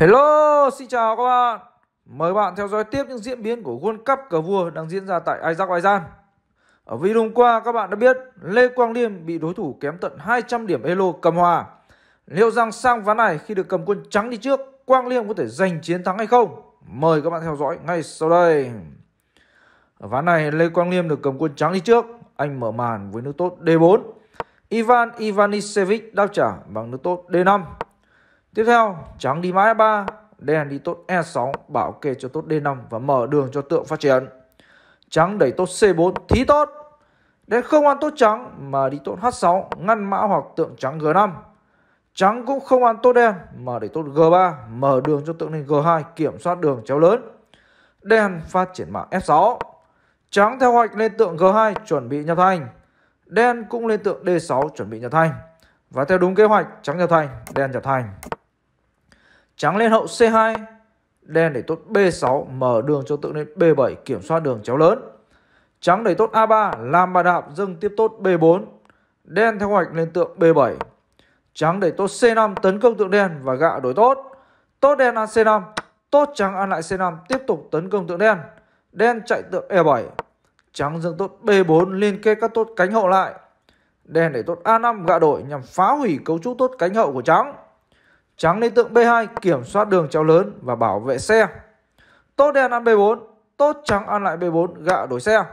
Hello, xin chào các bạn. Mời bạn theo dõi tiếp những diễn biến của World Cup cờ vua đang diễn ra tại Azerbaijan. Ở video hôm qua các bạn đã biết Lê Quang Liêm bị đối thủ kém tận 200 điểm Elo cầm hòa. Liệu rằng sang ván này khi được cầm quân trắng đi trước, Quang Liêm có thể giành chiến thắng hay không? Mời các bạn theo dõi ngay sau đây. Ở ván này Lê Quang Liêm được cầm quân trắng đi trước, anh mở màn với nước tốt D4. Ivan Ivanisevic đáp trả bằng nước tốt D5. Tiếp theo, trắng đi mã F3, đen đi tốt E6 bảo kê cho tốt D5 và mở đường cho tượng phát triển. Trắng đẩy tốt C4 thí tốt. Đen không ăn tốt trắng mà đi tốt H6 ngăn mã hoặc tượng trắng G5. Trắng cũng không ăn tốt đen mà đẩy tốt G3 mở đường cho tượng lên G2 kiểm soát đường chéo lớn. Đen phát triển mã F6. Trắng theo hoạch lên tượng G2 chuẩn bị nhập thành. Đen cũng lên tượng D6 chuẩn bị nhập thành. Và theo đúng kế hoạch trắng nhập thành, đen nhập thành. Trắng lên hậu C2, đen để tốt B6 mở đường cho tượng lên B7 kiểm soát đường chéo lớn. Trắng đẩy tốt A3 làm bàn đạp dâng tiếp tốt B4. Đen theo hoạch lên tượng B7. Trắng đẩy tốt C5 tấn công tượng đen và gạ đổi tốt. Tốt đen ăn C5, tốt trắng ăn lại C5 tiếp tục tấn công tượng đen. Đen chạy tượng E7. Trắng dâng tốt B4 liên kết các tốt cánh hậu lại. Đen đẩy tốt A5 gạ đổi nhằm phá hủy cấu trúc tốt cánh hậu của trắng. Trắng lên tượng B2 kiểm soát đường chéo lớn và bảo vệ xe. Tốt đen ăn B4, tốt trắng ăn lại B4 gạ đổi xe.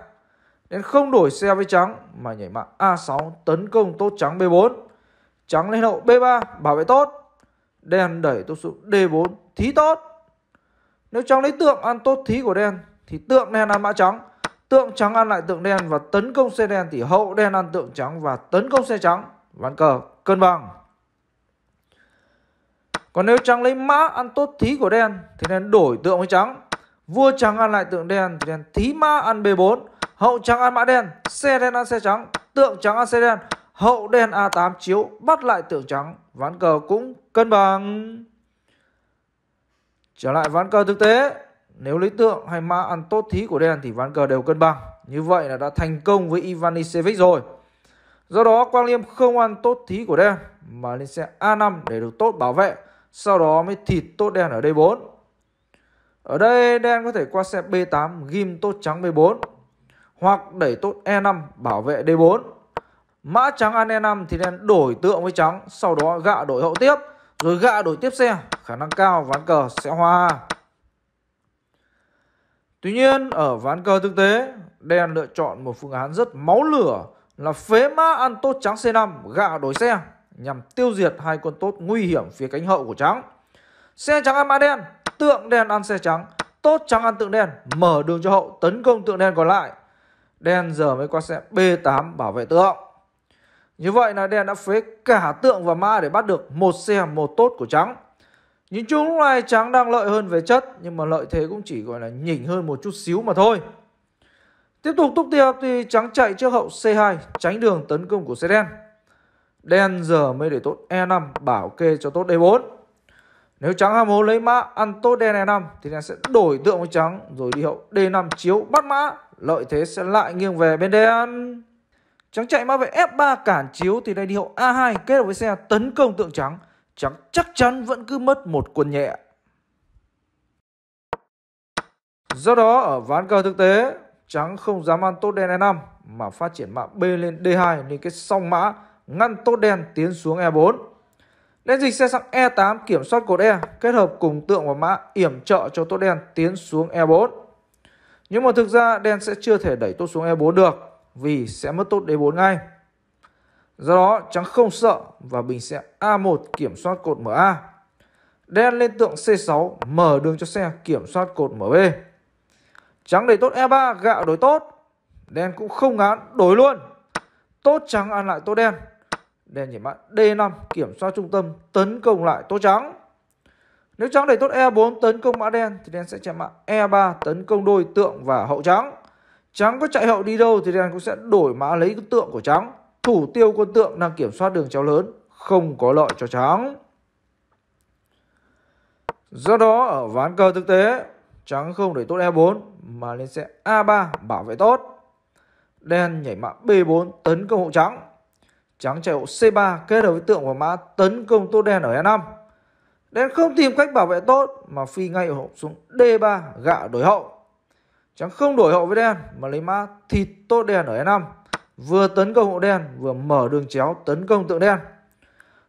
Nên không đổi xe với trắng mà nhảy mạng A6 tấn công tốt trắng B4. Trắng lên hậu B3 bảo vệ tốt. Đen đẩy tốt xuống D4 thí tốt. Nếu trắng lấy tượng ăn tốt thí của đen thì tượng đen ăn mã trắng. Tượng trắng ăn lại tượng đen và tấn công xe đen thì hậu đen ăn tượng trắng và tấn công xe trắng. Ván cờ cân bằng. Còn nếu trắng lấy mã ăn tốt thí của đen thì đen đổi tượng với trắng. Vua trắng ăn lại tượng đen thì đen thí mã ăn B4. Hậu trắng ăn mã đen, xe đen ăn xe trắng, tượng trắng ăn xe đen. Hậu đen A8 chiếu bắt lại tượng trắng. Ván cờ cũng cân bằng. Trở lại ván cờ thực tế, nếu lấy tượng hay mã ăn tốt thí của đen thì ván cờ đều cân bằng. Như vậy là đã thành công với Ivan Isevic rồi. Do đó Quang Liêm không ăn tốt thí của đen mà lên xe A5 để được tốt bảo vệ sau đó mới thịt tốt đen ở đây 4. Ở đây đen có thể qua xe B8 ghim tốt trắng B4 hoặc đẩy tốt E5 bảo vệ D4. Mã trắng ăn E5 thì đen đổi tượng với trắng, sau đó gạ đổi hậu tiếp, rồi gạ đổi tiếp xe, khả năng cao ván cờ sẽ hoa Tuy nhiên ở ván cờ thực tế, đen lựa chọn một phương án rất máu lửa là phế mã ăn tốt trắng C5 gạ đổi xe nhằm tiêu diệt hai con tốt nguy hiểm phía cánh hậu của trắng. Xe trắng ăn mã đen, tượng đen ăn xe trắng, tốt trắng ăn tượng đen, mở đường cho hậu tấn công tượng đen còn lại. Đen giờ mới qua xe B8 bảo vệ tượng. Như vậy là đen đã phế cả tượng và mã để bắt được một xe một tốt của trắng. Nhìn chung lúc này trắng đang lợi hơn về chất nhưng mà lợi thế cũng chỉ gọi là nhỉnh hơn một chút xíu mà thôi. Tiếp tục túc tiệp thì trắng chạy trước hậu C2 tránh đường tấn công của xe đen. Đen giờ mới để tốt E5 bảo kê cho tốt D4 Nếu trắng ham hố lấy mã ăn tốt đen E5 Thì đen sẽ đổi tượng với trắng Rồi đi hậu D5 chiếu bắt mã Lợi thế sẽ lại nghiêng về bên đen Trắng chạy mã về F3 cản chiếu Thì đây đi hậu A2 kết hợp với xe tấn công tượng trắng Trắng chắc chắn vẫn cứ mất một quân nhẹ Do đó ở ván cờ thực tế Trắng không dám ăn tốt đen E5 Mà phát triển mã B lên D2 Nên cái song mã ngăn tốt đen tiến xuống E4. Lên dịch xe xăng E8 kiểm soát cột E kết hợp cùng tượng và mã yểm trợ cho tốt đen tiến xuống E4. Nhưng mà thực ra đen sẽ chưa thể đẩy tốt xuống E4 được vì sẽ mất tốt D4 ngay. Do đó trắng không sợ và bình sẽ A1 kiểm soát cột MA. Đen lên tượng C6 mở đường cho xe kiểm soát cột MB. Trắng đẩy tốt E3 gạo đối tốt. Đen cũng không ngán đổi luôn. Tốt trắng ăn lại tốt đen đen chỉ mã D5 kiểm soát trung tâm tấn công lại tố trắng nếu trắng đẩy tốt E4 tấn công mã đen thì đen sẽ chạy mã E3 tấn công đôi tượng và hậu trắng trắng có chạy hậu đi đâu thì đen cũng sẽ đổi mã lấy tượng của trắng thủ tiêu quân tượng đang kiểm soát đường chéo lớn không có lợi cho trắng do đó ở ván cờ thực tế trắng không đẩy tốt E4 mà lên sẽ A3 bảo vệ tốt đen nhảy mã B4 tấn công hậu trắng Trắng chạy hộ C3 kết hợp với tượng và mã tấn công tốt đen ở E5. Đen không tìm cách bảo vệ tốt mà phi ngay ở hậu xuống D3 gạ đổi hậu. Trắng không đổi hậu với đen mà lấy mã thịt tốt đen ở E5. Vừa tấn công hộ đen vừa mở đường chéo tấn công tượng đen.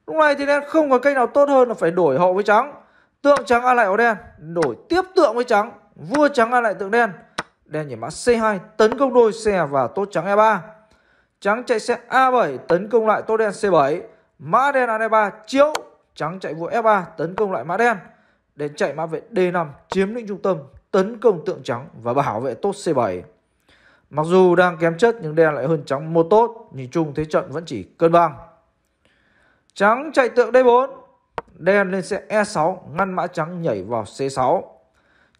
Lúc này thì đen không có cách nào tốt hơn là phải đổi hậu với trắng. Tượng trắng a lại hậu đen, đổi tiếp tượng với trắng, vua trắng a lại tượng đen. Đen nhảy mã C2 tấn công đôi xe và tốt trắng E3. Trắng chạy xe A7 tấn công lại tô đen C7. Mã đen A3 chiếu. Trắng chạy vua F3 tấn công lại mã đen. đến chạy mã vệ D5 chiếm lĩnh trung tâm tấn công tượng trắng và bảo vệ tốt C7. Mặc dù đang kém chất nhưng đen lại hơn trắng một tốt. Nhìn chung thế trận vẫn chỉ cân bằng. Trắng chạy tượng D4. Đen lên xe E6 ngăn mã trắng nhảy vào C6.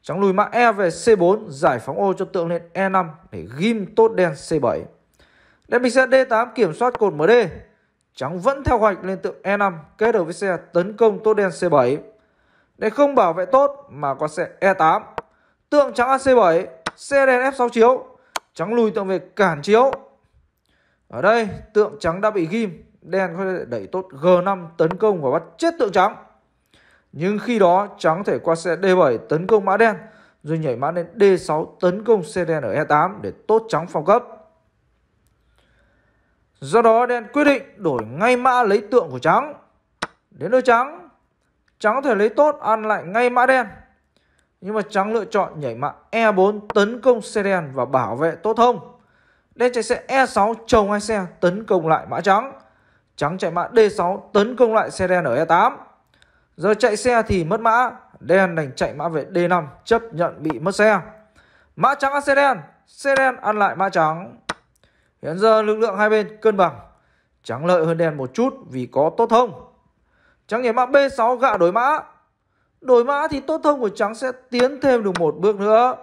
Trắng lùi mã E về C4 giải phóng ô cho tượng lên E5 để ghim tốt đen C7. Nên mình sẽ D8 kiểm soát cột MD. Trắng vẫn theo hoạch lên tượng E5 kết hợp với xe tấn công tốt đen C7. Để không bảo vệ tốt mà có xe E8. Tượng trắng AC7, xe đen F6 chiếu. Trắng lùi tượng về cản chiếu. Ở đây tượng trắng đã bị ghim. Đen có thể đẩy tốt G5 tấn công và bắt chết tượng trắng. Nhưng khi đó trắng thể qua xe D7 tấn công mã đen. Rồi nhảy mã lên D6 tấn công xe đen ở E8 để tốt trắng phòng cấp. Do đó đen quyết định đổi ngay mã lấy tượng của trắng. Đến nơi trắng, trắng có thể lấy tốt ăn lại ngay mã đen. Nhưng mà trắng lựa chọn nhảy mã E4 tấn công xe đen và bảo vệ tốt thông. Đen chạy xe E6 chồng hai xe tấn công lại mã trắng. Trắng chạy mã D6 tấn công lại xe đen ở E8. Giờ chạy xe thì mất mã, đen đành chạy mã về D5 chấp nhận bị mất xe. Mã trắng ăn xe đen, xe đen ăn lại mã trắng. Hiện giờ lực lượng hai bên cân bằng. Trắng lợi hơn đen một chút vì có tốt thông. Trắng nhảy mã B6 gạ đổi mã. Đổi mã thì tốt thông của trắng sẽ tiến thêm được một bước nữa.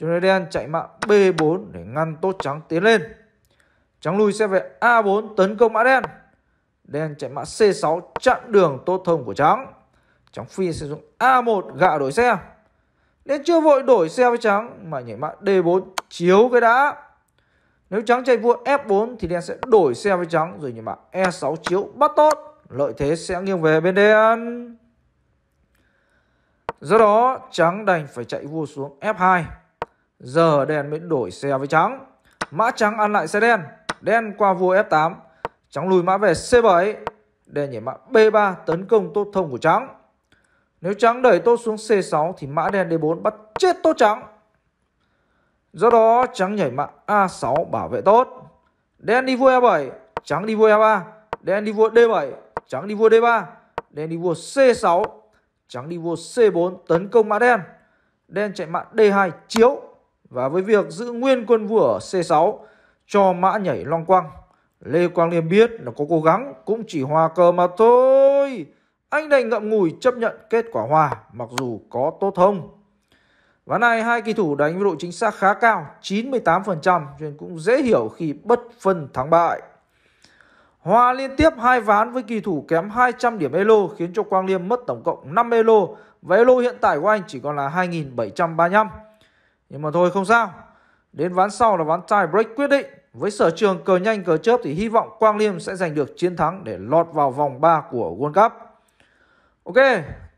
Cho nên đen chạy mã B4 để ngăn tốt trắng tiến lên. Trắng lui sẽ về A4 tấn công mã đen. Đen chạy mã C6 chặn đường tốt thông của trắng. Trắng phi sử dụng A1 gạ đổi xe. Đen chưa vội đổi xe với trắng mà nhảy mã D4 chiếu cái đã. Nếu trắng chạy vua F4 thì đen sẽ đổi xe với trắng rồi nhìn mã E6 chiếu bắt tốt. Lợi thế sẽ nghiêng về bên đen. Do đó trắng đành phải chạy vua xuống F2. Giờ đen mới đổi xe với trắng. Mã trắng ăn lại xe đen. Đen qua vua F8. Trắng lùi mã về C7. Đen nhảy mã B3 tấn công tốt thông của trắng. Nếu trắng đẩy tốt xuống C6 thì mã đen D4 bắt chết tốt trắng. Do đó trắng nhảy mạng A6 bảo vệ tốt. Đen đi vua E7, trắng đi vua E3, đen đi vua D7, trắng đi vua D3, đen đi vua C6, trắng đi vua C4 tấn công mã đen. Đen chạy mạng D2 chiếu và với việc giữ nguyên quân vua ở C6 cho mã nhảy long quăng. Lê Quang Liêm biết là có cố gắng cũng chỉ hòa cờ mà thôi. Anh đành ngậm ngùi chấp nhận kết quả hòa mặc dù có tốt không. Ván này hai kỳ thủ đánh với độ chính xác khá cao 98% nên cũng dễ hiểu khi bất phân thắng bại. Hòa liên tiếp hai ván với kỳ thủ kém 200 điểm elo khiến cho Quang Liêm mất tổng cộng 5 elo và elo hiện tại của anh chỉ còn là 2735. Nhưng mà thôi không sao. Đến ván sau là ván tie break quyết định. Với sở trường cờ nhanh cờ chớp thì hy vọng Quang Liêm sẽ giành được chiến thắng để lọt vào vòng 3 của World Cup. Ok,